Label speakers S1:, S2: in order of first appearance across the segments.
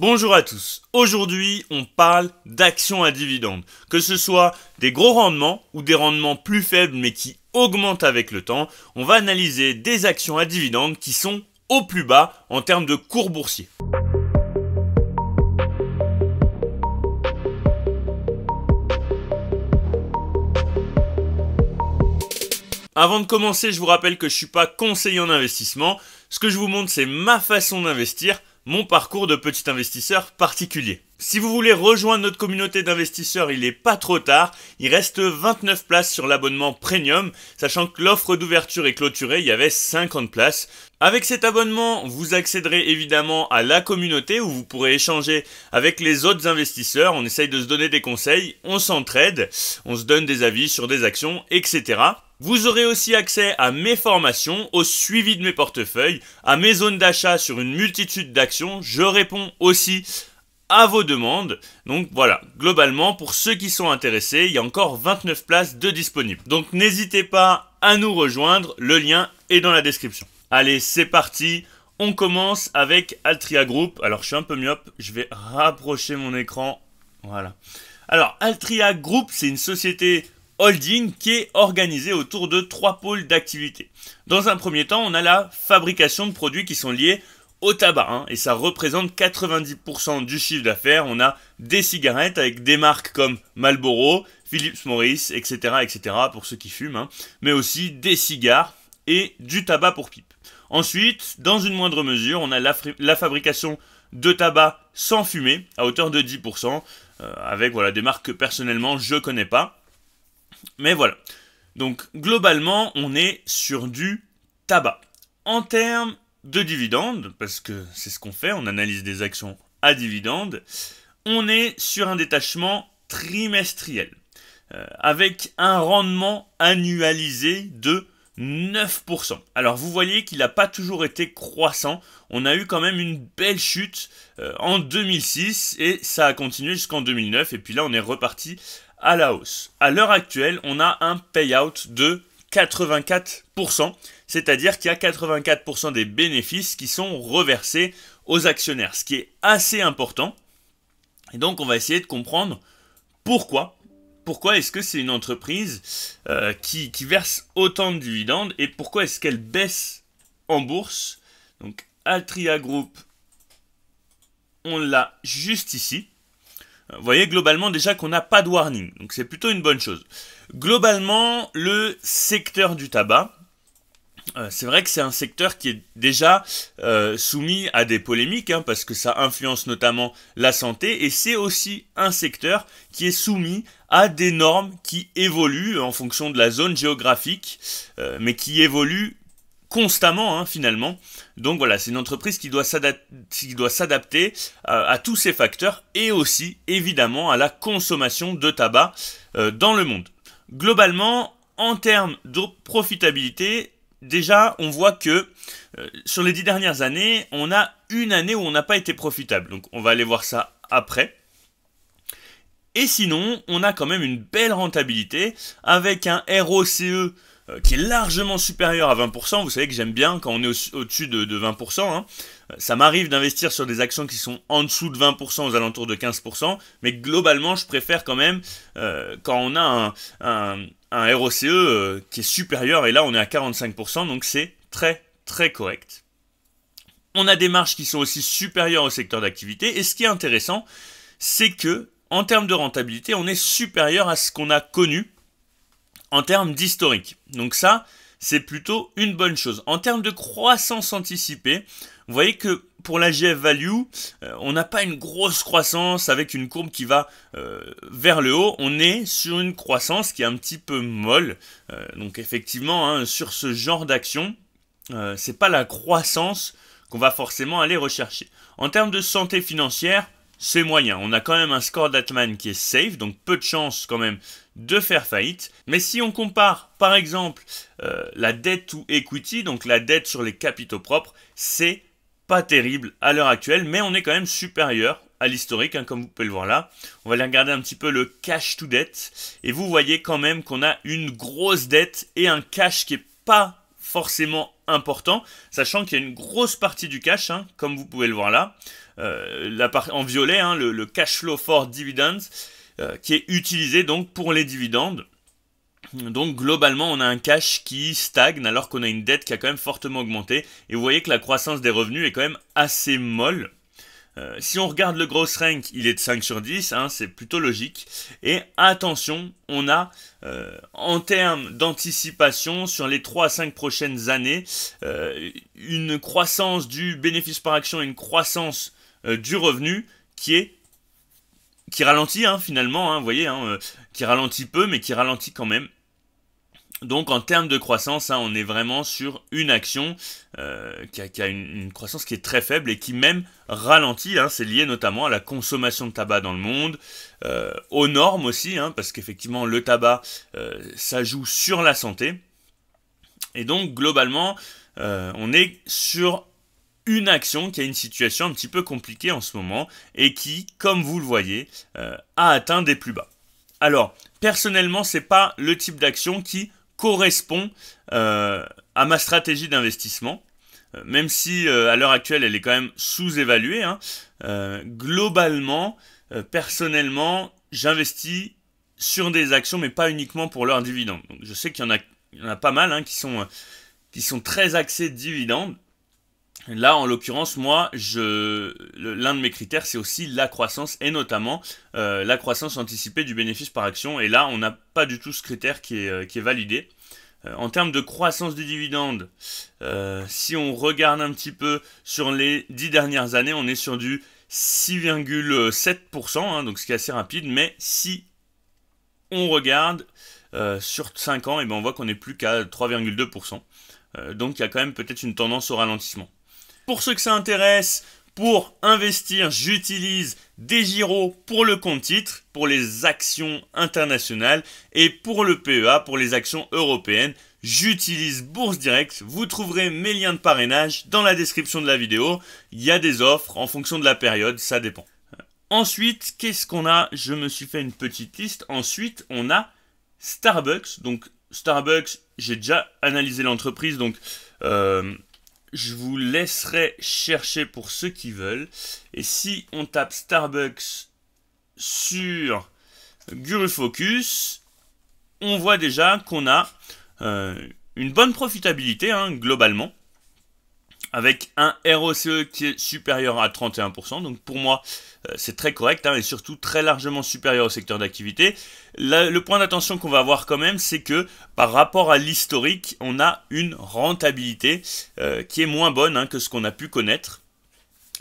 S1: Bonjour à tous, aujourd'hui on parle d'actions à dividendes, que ce soit des gros rendements ou des rendements plus faibles mais qui augmentent avec le temps, on va analyser des actions à dividendes qui sont au plus bas en termes de cours boursier. Avant de commencer, je vous rappelle que je ne suis pas conseiller en investissement, ce que je vous montre c'est ma façon d'investir mon parcours de petit investisseur particulier. Si vous voulez rejoindre notre communauté d'investisseurs, il n'est pas trop tard. Il reste 29 places sur l'abonnement Premium, sachant que l'offre d'ouverture est clôturée, il y avait 50 places. Avec cet abonnement, vous accéderez évidemment à la communauté où vous pourrez échanger avec les autres investisseurs. On essaye de se donner des conseils, on s'entraide, on se donne des avis sur des actions, etc. Vous aurez aussi accès à mes formations, au suivi de mes portefeuilles, à mes zones d'achat sur une multitude d'actions. Je réponds aussi à vos demandes. Donc voilà, globalement, pour ceux qui sont intéressés, il y a encore 29 places de disponibles. Donc n'hésitez pas à nous rejoindre, le lien est dans la description. Allez, c'est parti, on commence avec Altria Group. Alors je suis un peu myope, je vais rapprocher mon écran. Voilà. Alors Altria Group, c'est une société holding qui est organisé autour de trois pôles d'activité. Dans un premier temps, on a la fabrication de produits qui sont liés au tabac, hein, et ça représente 90% du chiffre d'affaires. On a des cigarettes avec des marques comme Marlboro, Philips Morris, etc., etc., pour ceux qui fument, hein, mais aussi des cigares et du tabac pour pipe. Ensuite, dans une moindre mesure, on a la, fabrication de tabac sans fumer à hauteur de 10%, euh, avec voilà, des marques que personnellement je connais pas. Mais voilà. Donc globalement, on est sur du tabac. En termes de dividendes, parce que c'est ce qu'on fait, on analyse des actions à dividendes, on est sur un détachement trimestriel, euh, avec un rendement annualisé de 9%. Alors vous voyez qu'il n'a pas toujours été croissant, on a eu quand même une belle chute euh, en 2006 et ça a continué jusqu'en 2009 et puis là on est reparti à la hausse. À l'heure actuelle, on a un payout de 84%, c'est-à-dire qu'il y a 84% des bénéfices qui sont reversés aux actionnaires, ce qui est assez important. Et donc on va essayer de comprendre pourquoi. Pourquoi est-ce que c'est une entreprise euh, qui, qui, verse autant de dividendes et pourquoi est-ce qu'elle baisse en bourse Donc Altria Group, on l'a juste ici. Euh, voyez globalement déjà qu'on n'a pas de warning, donc c'est plutôt une bonne chose. Globalement, le secteur du tabac, euh, c'est vrai que c'est un secteur qui est déjà euh, soumis à des polémiques, hein, parce que ça influence notamment la santé, et c'est aussi un secteur qui est soumis à des normes qui évoluent en fonction de la zone géographique, mais qui évoluent constamment hein, finalement. Donc voilà, c'est une entreprise qui doit s'adapter euh, à, tous ces facteurs et aussi évidemment à la consommation de tabac euh, dans le monde. Globalement, en termes de profitabilité, déjà on voit que euh, sur les dix dernières années, on a une année où on n'a pas été profitable. Donc on va aller voir ça après. Et sinon, on a quand même une belle rentabilité avec un ROCE euh, qui est largement supérieur à 20%. Vous savez que j'aime bien quand on est au-dessus de, 20%. Hein. Euh, ça m'arrive d'investir sur des actions qui sont en dessous de 20%, aux alentours de 15%, mais globalement, je préfère quand même euh, quand on a un, un, un ROCE euh, qui est supérieur, et là on est à 45%, donc c'est très très correct. On a des marges qui sont aussi supérieures au secteur d'activité, et ce qui est intéressant, c'est que en termes de rentabilité, on est supérieur à ce qu'on a connu en termes d'historique. Donc ça, c'est plutôt une bonne chose. En termes de croissance anticipée, vous voyez que pour la GF Value, euh, on n'a pas une grosse croissance avec une courbe qui va euh, vers le haut. On est sur une croissance qui est un petit peu molle. Euh, donc effectivement, hein, sur ce genre d'action, c'est pas la croissance qu'on va forcément aller rechercher. En termes de santé financière, c'est moyen. On a quand même un score d'Atman qui est safe, donc peu de chances quand même de faire faillite. Mais si on compare par exemple euh, la dette to equity, donc la dette sur les capitaux propres, c'est pas terrible à l'heure actuelle, mais on est quand même supérieur à l'historique, hein, comme vous pouvez le voir là. On va aller regarder un petit peu le cash to debt, et vous voyez quand même qu'on a une grosse dette et un cash qui est pas forcément important, sachant qu'il y a une grosse partie du cash, hein, comme vous pouvez le voir là, euh, en violet, hein, le, cash flow for dividends, euh, qui est utilisé donc pour les dividendes. Donc globalement, on a un cash qui stagne alors qu'on a une dette qui a quand même fortement augmenté. Et vous voyez que la croissance des revenus est quand même assez molle. Euh, si on regarde le gross rank, il est de 5 sur 10, hein, c'est plutôt logique. Et attention, on a euh, en termes d'anticipation sur les 3 à 5 prochaines années, euh, une croissance du bénéfice par action et une croissance du revenu qui est qui ralentit hein, finalement, hein, vous voyez, hein, qui ralentit peu mais qui ralentit quand même. Donc en termes de croissance, hein, on est vraiment sur une action euh, qui a, une, croissance qui est très faible et qui même ralentit. Hein. c'est lié notamment à la consommation de tabac dans le monde, euh, aux normes aussi, hein, parce qu'effectivement le tabac, euh, ça joue sur la santé. Et donc globalement, on est sur une action qui a une situation un petit peu compliquée en ce moment et qui, comme vous le voyez, a atteint des plus bas. Alors, personnellement, c'est pas le type d'action qui correspond euh, à ma stratégie d'investissement, euh, même si euh, à l'heure actuelle elle est quand même sous-évaluée. Hein, globalement, personnellement, j'investis sur des actions, mais pas uniquement pour leurs dividendes. je sais qu'il y, en a, pas mal hein, qui, sont, qui sont très axés dividendes. Là, en l'occurrence, moi, l'un de mes critères, c'est aussi la croissance, et notamment euh, la croissance anticipée du bénéfice par action. Et là, on n'a pas du tout ce critère qui est, euh, validé. Euh, en termes de croissance du dividende, si on regarde un petit peu sur les 10 dernières années, on est sur du 6,7%, hein, donc ce qui est assez rapide, mais si on regarde sur 5 ans, et eh ben on voit qu'on n'est plus qu'à 3,2%. donc il y a quand même peut-être une tendance au ralentissement. Pour ceux que ça intéresse, pour investir, j'utilise des gyros pour le compte titre, pour les actions internationales et pour le PEA, pour les actions européennes. J'utilise Bourse Direct. Vous trouverez mes liens de parrainage dans la description de la vidéo. Il y a des offres en fonction de la période, ça dépend. Ensuite, qu'est-ce qu'on a Je me suis fait une petite liste. Ensuite, on a Starbucks. Donc, Starbucks, j'ai déjà analysé l'entreprise, donc euh, je vous laisserai chercher pour ceux qui veulent. Et si on tape Starbucks sur Guru Focus, on voit déjà qu'on a euh, une bonne profitabilité hein, globalement avec un ROCE qui est supérieur à 31%. Donc pour moi, euh, c'est très correct hein, et surtout très largement supérieur au secteur d'activité. Le point d'attention qu'on va avoir quand même, c'est que par rapport à l'historique, on a une rentabilité euh, qui est moins bonne hein, que ce qu'on a pu connaître.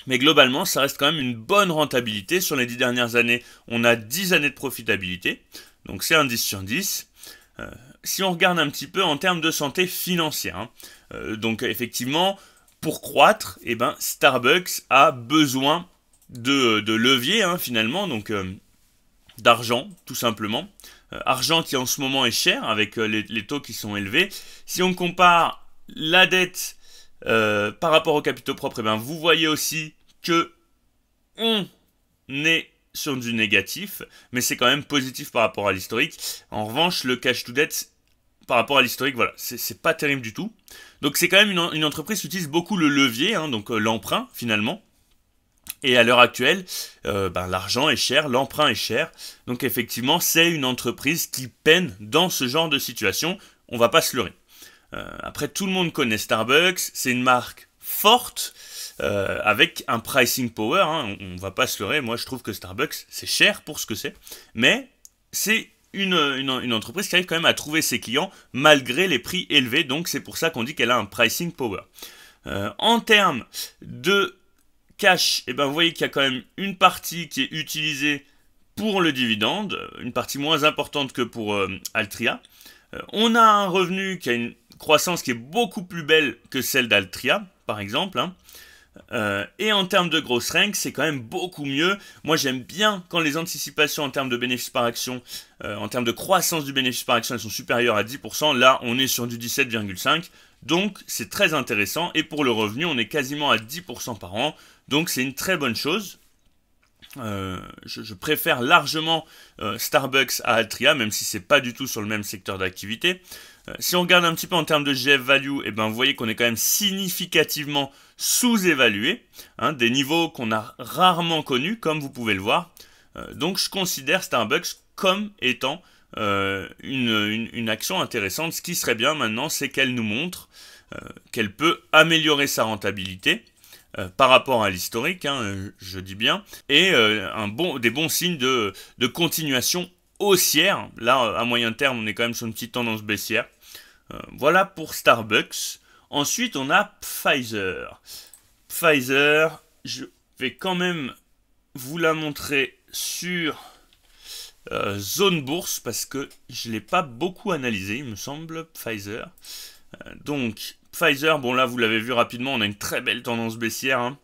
S1: Mais globalement, ça reste quand même une bonne rentabilité. Sur les 10 dernières années, on a 10 années de profitabilité. Donc c'est un 10 sur 10. Euh, si on regarde un petit peu en termes de santé financière, hein, donc effectivement, pour croître, et eh ben, Starbucks a besoin de, levier hein, finalement, donc euh, d'argent tout simplement. Euh, argent qui en ce moment est cher avec euh, les, taux qui sont élevés. Si on compare la dette par rapport aux capitaux propres, eh ben, vous voyez aussi que on est sur du négatif, mais c'est quand même positif par rapport à l'historique. En revanche, le cash to debt par rapport à l'historique, voilà, c'est pas terrible du tout. Donc c'est quand même une, entreprise qui utilise beaucoup le levier, hein, donc euh, l'emprunt finalement. Et à l'heure actuelle, euh, ben, l'argent est cher, l'emprunt est cher. Donc effectivement, c'est une entreprise qui peine dans ce genre de situation. On va pas se leurrer. Euh, après, tout le monde connaît Starbucks. C'est une marque forte avec un pricing power. Hein. on, on va pas se leurrer. Moi, je trouve que Starbucks c'est cher pour ce que c'est, mais c'est une, entreprise qui arrive quand même à trouver ses clients malgré les prix élevés. Donc c'est pour ça qu'on dit qu'elle a un pricing power. Euh, en termes de cash, et eh ben, vous voyez qu'il y a quand même une partie qui est utilisée pour le dividende, une partie moins importante que pour euh, Altria. Euh, on a un revenu qui a une croissance qui est beaucoup plus belle que celle d'Altria, par exemple. Hein. Euh, et en termes de grosse rank, c'est quand même beaucoup mieux. Moi, j'aime bien quand les anticipations en termes de bénéfices par action, euh, en termes de croissance du bénéfice par action, elles sont supérieures à 10%. Là, on est sur du 17,5%. Donc, c'est très intéressant. Et pour le revenu, on est quasiment à 10% par an. Donc, c'est une très bonne chose. Euh, je, préfère largement Starbucks à Altria, même si c'est pas du tout sur le même secteur d'activité. Euh, si on regarde un petit peu en termes de GF value, eh ben, vous voyez qu'on est quand même significativement sous-évalué, hein, des niveaux qu'on a rarement connus, comme vous pouvez le voir. Euh, donc je considère Starbucks comme étant euh, une, action intéressante. Ce qui serait bien maintenant, c'est qu'elle nous montre qu'elle peut améliorer sa rentabilité. par rapport à l'historique, hein, je dis bien, et un bon, des bons signes de, de continuation haussière. Là, euh, à moyen terme, on est quand même sur une petite tendance baissière. Euh, voilà pour Starbucks. Ensuite, on a Pfizer. Pfizer, je vais quand même vous la montrer sur euh, zone bourse parce que je ne l'ai pas beaucoup analysé, il me semble, Pfizer. donc, Pfizer, bon là, vous l'avez vu rapidement, on a une très belle tendance baissière. Hein.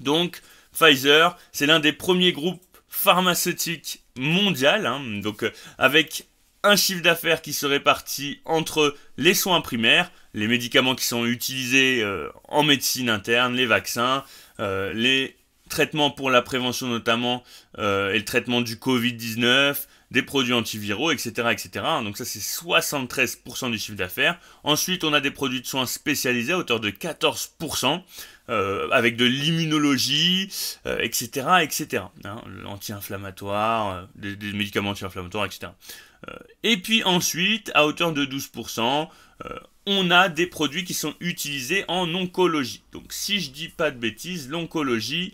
S1: Donc, Pfizer, c'est l'un des premiers groupes pharmaceutiques mondial hein. donc euh, avec un chiffre d'affaires qui se répartit entre les soins primaires, les médicaments qui sont utilisés euh, en médecine interne, les vaccins, euh, les traitements pour la prévention notamment, et le traitement du Covid-19, des produits antiviraux, etc. etc. Donc ça c'est 73% du chiffre d'affaires. Ensuite on a des produits de soins spécialisés à hauteur de 14%. Euh, avec de l'immunologie, etc., euh, etc. Hein, l'anti-inflammatoire, euh, des, médicaments anti-inflammatoires, etc. et puis ensuite, à hauteur de 12%, on a des produits qui sont utilisés en oncologie. Donc si je dis pas de bêtises, l'oncologie,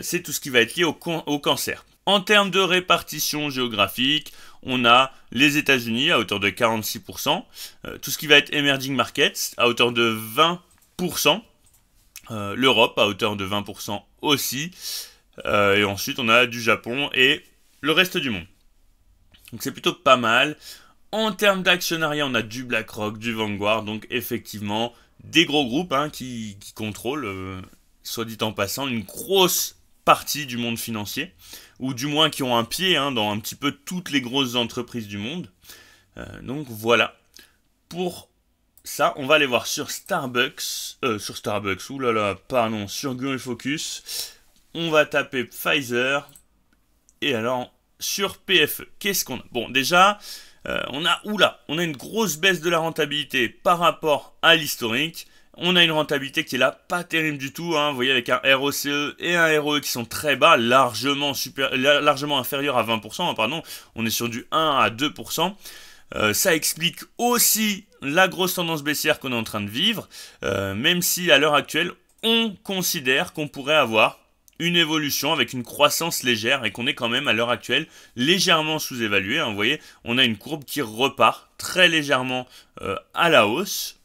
S1: c'est tout ce qui va être lié au, au cancer. En termes de répartition géographique, on a les États-Unis à hauteur de 46%, tout ce qui va être emerging markets à hauteur de 20%, euh, L'Europe à hauteur de 20% aussi. Euh, et ensuite, on a du Japon et le reste du monde. Donc c'est plutôt pas mal. En termes d'actionnariat, on a du BlackRock, du Vanguard, donc effectivement des gros groupes hein, qui, qui, contrôlent, euh, soit dit en passant, une grosse partie du monde financier, ou du moins qui ont un pied hein, dans un petit peu toutes les grosses entreprises du monde. donc voilà pour ça, on va aller voir sur Starbucks, euh, sur Starbucks, là, pardon, sur Google Focus. On va taper Pfizer et alors sur PFE. Qu'est-ce qu'on a Bon, déjà, euh, on a, oula, on a une grosse baisse de la rentabilité par rapport à l'historique. On a une rentabilité qui est là pas terrible du tout. Hein, vous voyez avec un ROCE et un ROE qui sont très bas, largement, inférieurs à 20%. Hein, pardon, on est sur du 1 à 2%. Euh, ça explique aussi la grosse tendance baissière qu'on est en train de vivre, euh, même si à l'heure actuelle, on considère qu'on pourrait avoir une évolution avec une croissance légère et qu'on est quand même à l'heure actuelle légèrement sous-évalué. Hein. vous voyez, on a une courbe qui repart très légèrement euh, à la hausse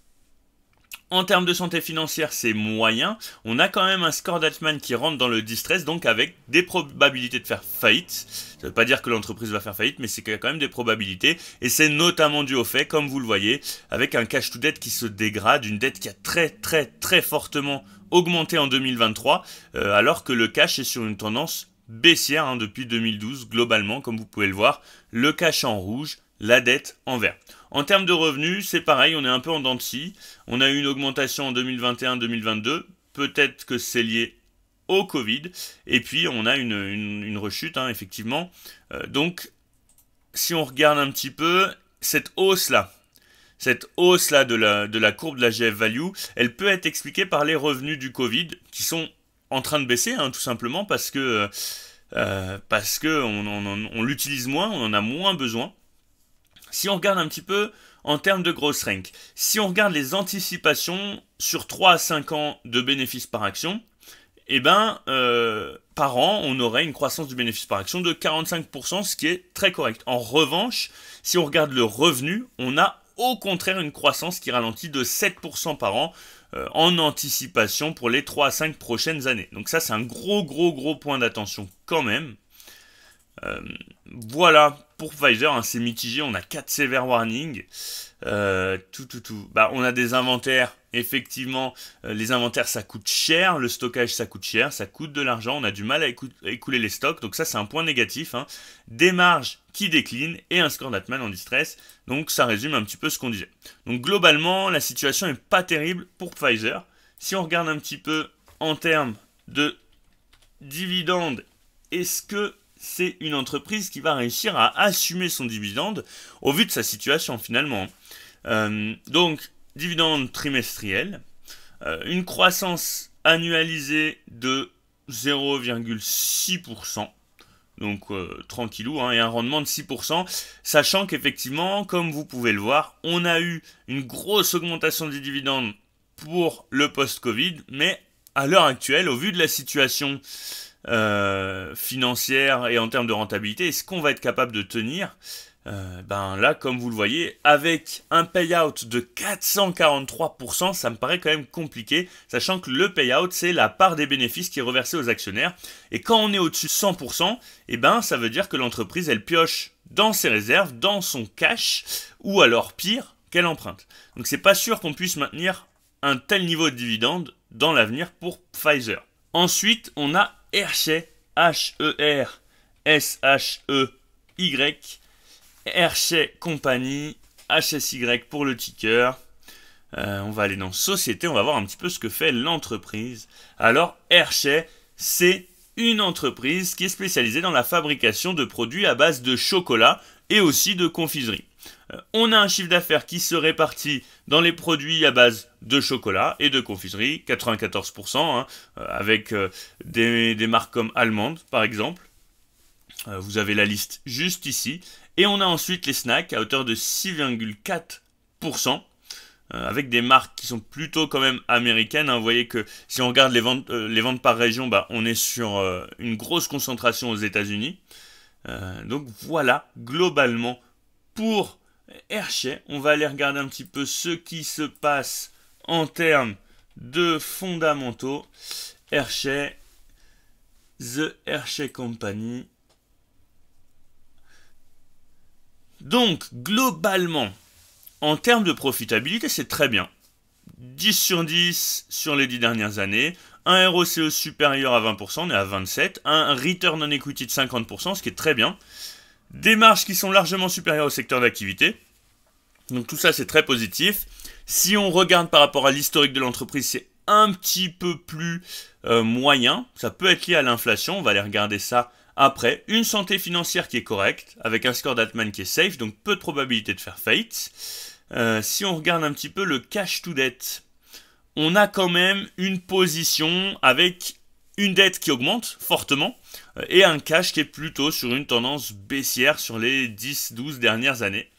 S1: en termes de santé financière, c'est moyen. On a quand même un score d'Altman qui rentre dans le distress, donc avec des probabilités de faire faillite. Ça ne veut pas dire que l'entreprise va faire faillite, mais c'est quand même des probabilités. Et c'est notamment dû au fait, comme vous le voyez, avec un cash to dette qui se dégrade, une dette qui a très très très fortement augmenté en 2023, euh, alors que le cash est sur une tendance baissière hein, depuis 2012 globalement, comme vous pouvez le voir. Le cash en rouge, la dette en vert. En termes de revenus, c'est pareil, on est un peu en dents On a eu une augmentation en 2021-2022. Peut-être que c'est lié au Covid. Et puis, on a une, rechute, hein, effectivement. Euh, donc, si on regarde un petit peu, cette hausse-là, cette hausse-là de la, de la courbe de la GF Value, elle peut être expliquée par les revenus du Covid qui sont en train de baisser, hein, tout simplement parce que, euh, euh, parce que on l'utilise moins, on en a moins besoin. Si on regarde un petit peu en termes de gross rank, si on regarde les anticipations sur 3 à 5 ans de bénéfices par action, eh ben, euh, par an, on aurait une croissance du bénéfice par action de 45%, ce qui est très correct. En revanche, si on regarde le revenu, on a au contraire une croissance qui ralentit de 7% par an euh, en anticipation pour les 3 à 5 prochaines années. Donc ça, c'est un gros, gros, gros point d'attention quand même. Euh, voilà pour Pfizer, hein, c'est mitigé. On a quatre sévères warnings. Euh, tout, tout, tout. Bah, on a des inventaires. Effectivement, euh, les inventaires ça coûte cher, le stockage ça coûte cher, ça coûte de l'argent. On a du mal à, écouler les stocks, donc ça c'est un point négatif. Hein. Des marges qui déclinent et un score d'Atman en distress. Donc ça résume un petit peu ce qu'on disait. Donc globalement, la situation n'est pas terrible pour Pfizer. Si on regarde un petit peu en termes de dividendes, est-ce que c'est une entreprise qui va réussir à assumer son dividende au vu de sa situation finalement. Euh, donc, dividende trimestriel, euh, une croissance annualisée de 0,6%. Donc euh, tranquillou, hein, et un rendement de 6%, sachant qu'effectivement, comme vous pouvez le voir, on a eu une grosse augmentation des dividendes pour le post-Covid, mais à l'heure actuelle, au vu de la situation euh, financière et en termes de rentabilité, est-ce qu'on va être capable de tenir euh, ben là, comme vous le voyez, avec un payout de 443%, ça me paraît quand même compliqué, sachant que le payout, c'est la part des bénéfices qui est reversée aux actionnaires. Et quand on est au-dessus de 100%, eh ben, ça veut dire que l'entreprise, elle pioche dans ses réserves, dans son cash, ou alors pire, qu'elle emprunte. Donc c'est pas sûr qu'on puisse maintenir un tel niveau de dividende dans l'avenir pour Pfizer. Ensuite, on a Hershey, H-E-R-S-H-E-Y, Hershey Company, H-S-Y pour le ticker. Euh, on va aller dans Société, on va voir un petit peu ce que fait l'entreprise. Alors, Hershey, c'est une entreprise qui est spécialisée dans la fabrication de produits à base de chocolat et aussi de confiserie. Euh, on a un chiffre d'affaires qui se répartit dans les produits à base de chocolat et de confiserie, 94%, hein, euh, avec euh, des, marques comme Allemande par exemple. Vous avez la liste juste ici. Et on a ensuite les snacks à hauteur de 6,4% avec des marques qui sont plutôt quand même américaines. Hein. Vous voyez que si on regarde les ventes, les ventes par région, bah, on est sur une grosse concentration aux États-Unis. donc voilà, globalement, pour eh, Hershey. On va aller regarder un petit peu ce qui se passe en termes de fondamentaux. Hershey, The Hershey Company. Donc, globalement, en termes de profitabilité, c'est très bien. 10 sur 10 sur les 10 dernières années, un ROCE supérieur à 20%, on est à 27, un return on equity de 50%, ce qui est très bien des marges qui sont largement supérieures au secteur d'activité. Donc tout ça, c'est très positif. Si on regarde par rapport à l'historique de l'entreprise, c'est un petit peu plus euh, moyen. Ça peut être lié à l'inflation, on va aller regarder ça après. Une santé financière qui est correcte, avec un score d'Atman qui est safe, donc peu de probabilité de faire faillite. Euh, si on regarde un petit peu le cash to debt, on a quand même une position avec une dette qui augmente fortement, et un cash qui est plutôt sur une tendance baissière sur les 10-12 dernières années.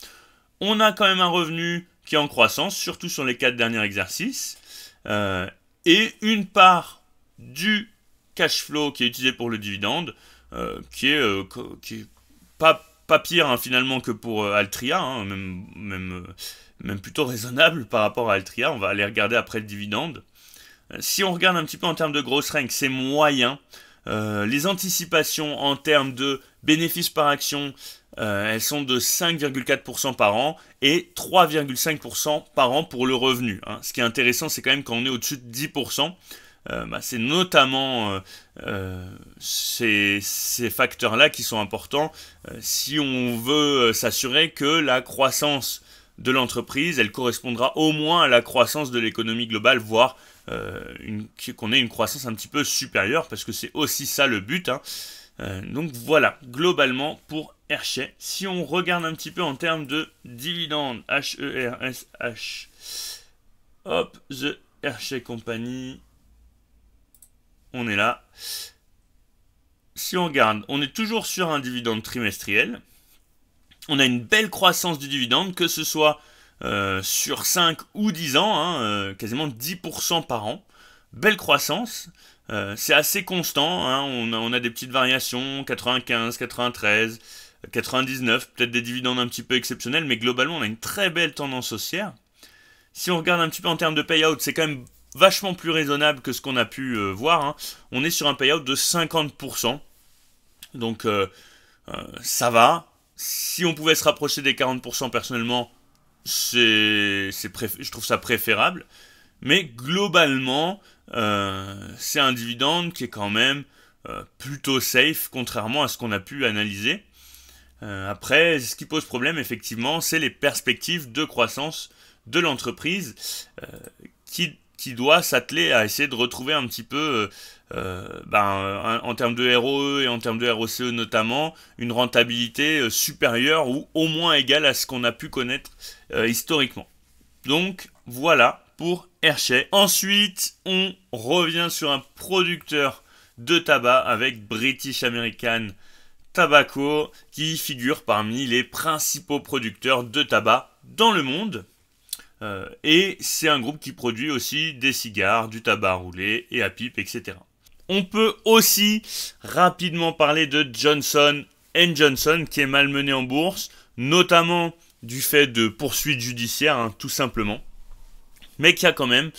S1: On a quand même un revenu qui est en croissance, surtout sur les 4 derniers exercices, euh, et une part du cash flow qui est utilisé pour le dividende, euh, euh, qui, est, pas, pire hein, finalement que pour Altria, hein, même, même, plutôt raisonnable par rapport à Altria, on va aller regarder après le dividende. Si on regarde un petit peu en termes de grosses rank, c'est moyen. Euh, les anticipations en termes de bénéfices par action, euh, elles sont de 5,4% par an et 3,5% par an pour le revenu. Hein. Ce qui est intéressant, c'est quand même quand on est au-dessus de 10%. Euh, bah, c'est notamment ces, ces facteurs-là qui sont importants si on veut s'assurer que la croissance de l'entreprise, elle correspondra au moins à la croissance de l'économie globale, voire euh, qu'on ait une croissance un petit peu supérieure, parce que c'est aussi ça le but. Hein. Euh, donc voilà, globalement pour Hershey. Si on regarde un petit peu en termes de dividendes, H-E-R-S-H, e hop, The Hershey Company, on est là. Si on regarde, on est toujours sur un dividende trimestriel. On a une belle croissance du dividende, que ce soit euh, sur 5 ou 10 ans, hein, euh, quasiment 10% par an. Belle croissance, euh, c'est assez constant, hein. on, a, des petites variations, 95, 93, 99, peut-être des dividendes un petit peu exceptionnels, mais globalement on a une très belle tendance haussière. Si on regarde un petit peu en termes de payout, c'est quand même vachement plus raisonnable que ce qu'on a pu voir. Hein. On est sur un payout de 50%, donc ça va. Si on pouvait se rapprocher des 40% personnellement, c'est, je trouve ça préférable. Mais globalement, euh, c'est un dividende qui est quand même euh, plutôt safe, contrairement à ce qu'on a pu analyser. Euh, après, ce qui pose problème, effectivement, c'est les perspectives de croissance de l'entreprise qui, doit s'atteler à essayer de retrouver un petit peu, ben, en termes de ROE et en termes de ROCE notamment, une rentabilité supérieure ou au moins égale à ce qu'on a pu connaître euh, historiquement. Donc voilà pour Hershey. Ensuite, on revient sur un producteur de tabac avec British American Tobacco qui figure parmi les principaux producteurs de tabac dans le monde. Euh, et c'est un groupe qui produit aussi des cigares, du tabac roulé et à pipe, etc. On peut aussi rapidement parler de Johnson Johnson qui est malmené en bourse, notamment du fait de poursuites judiciaires, hein, tout simplement, mais qu'il y a quand même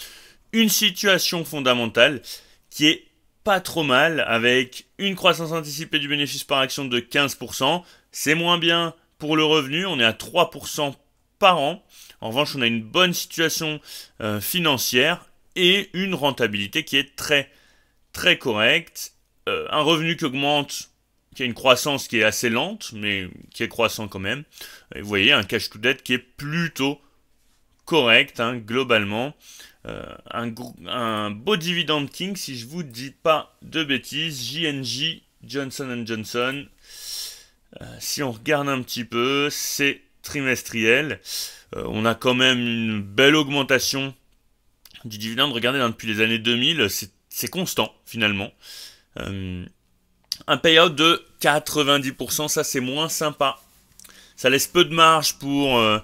S1: une situation fondamentale qui est pas trop mal, avec une croissance anticipée du bénéfice par action de 15%. C'est moins bien pour le revenu, on est à 3% par an. En revanche, on a une bonne situation euh, financière et une rentabilité qui est très très correcte. Euh, un revenu qui augmente qui a une croissance qui est assez lente, mais qui est croissant quand même. Et vous voyez, un cash to debt qui est plutôt correct, hein, globalement. Euh, un, un, beau dividend king, si je vous dis pas de bêtises. JNJ, Johnson Johnson. Euh, si on regarde un petit peu, c'est trimestriel. Euh, on a quand même une belle augmentation du dividende. Regardez, hein, depuis les années 2000, c'est constant finalement. Euh, un payout de 90%, ça c'est moins sympa. Ça laisse peu de marge pour, euh,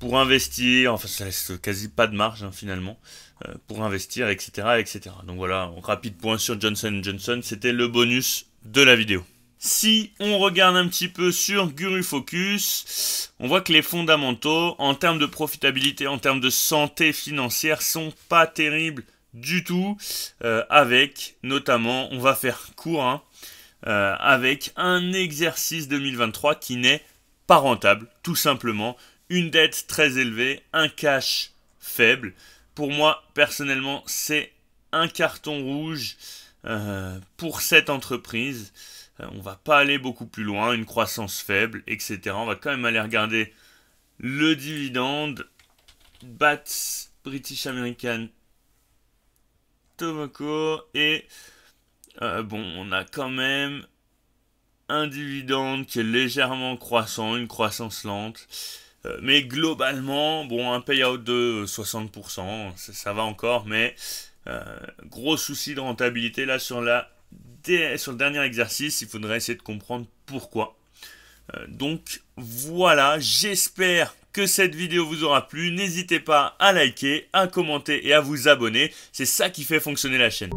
S1: pour investir, enfin ça laisse quasi pas de marge hein, finalement, euh, pour investir, etc., etc. Donc voilà, rapide point sur Johnson Johnson, c'était le bonus de la vidéo. Si on regarde un petit peu sur Guru Focus, on voit que les fondamentaux en termes de profitabilité, en termes de santé financière sont pas terribles du tout, euh, avec notamment, on va faire court, hein, euh, avec un exercice 2023 qui n'est pas rentable, tout simplement. Une dette très élevée, un cash faible. Pour moi, personnellement, c'est un carton rouge euh, pour cette entreprise. Euh, on va pas aller beaucoup plus loin, une croissance faible, etc. On va quand même aller regarder le dividende. BATS, British American, Tobacco et euh, bon, on a quand même un dividende qui est légèrement croissant, une croissance lente. Euh, mais globalement, bon, un payout de 60%, ça, va encore, mais euh, gros souci de rentabilité là sur, la, sur le dernier exercice. Il faudrait essayer de comprendre pourquoi. donc voilà, j'espère que cette vidéo vous aura plu. N'hésitez pas à liker, à commenter et à vous abonner. C'est ça qui fait fonctionner la chaîne.